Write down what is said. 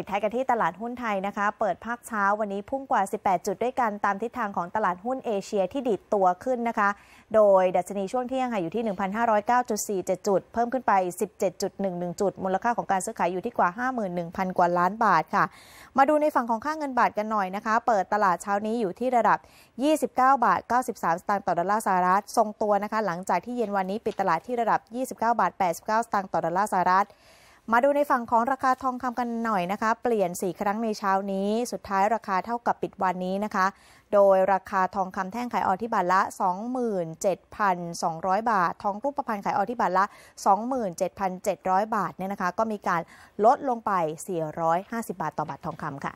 ิดท้ายกันที่ตลาดหุ้นไทยนะคะ เปิดภาคเช้าวันนี้พุ่งกว่า 18 จุดด้วยกันตามทิศทางของตลาดหุ้นเอเชียที่ดิดตัวขึ้นนะคะ โดยดัชนีช่วงเที่ยงค่ะอยู่ที่ 1,509.47 จุด เพิ่มขึ้นไป 17.11 จุด มูลค่าของการซื้อขายอยู่ที่กว่า 51,000 กว่าล้านบาทค่ะ มาดูในฝั่งของค่าเงินบาทกันหน่อยนะคะ เปิดตลาดเช้านี้อยู่ที่ระดับ 29บาท93สตางค์ต่อดอลลาร์สหรัฐ ทรงตัวนะคะ หลังจากที่เย็นวันนี้ปิดตลาดที่ระดับ 29บาท89สตางค์ต่อดอลลาร์สหรัฐมาดูในฝั่งของราคาทองคำกันหน่อยนะคะ เปลี่ยน 4 ครั้งในเช้านี้ สุดท้ายราคาเท่ากับปิดวันนี้นะคะ โดยราคาทองคำแท่งขายออที่บาทละ 27,200 บาท ทองรูปพรรณขายออที่บาทละ 27,700 บาทเนี่ยนะคะก็มีการลดลงไป 450 บาทต่อบาททองคำค่ะ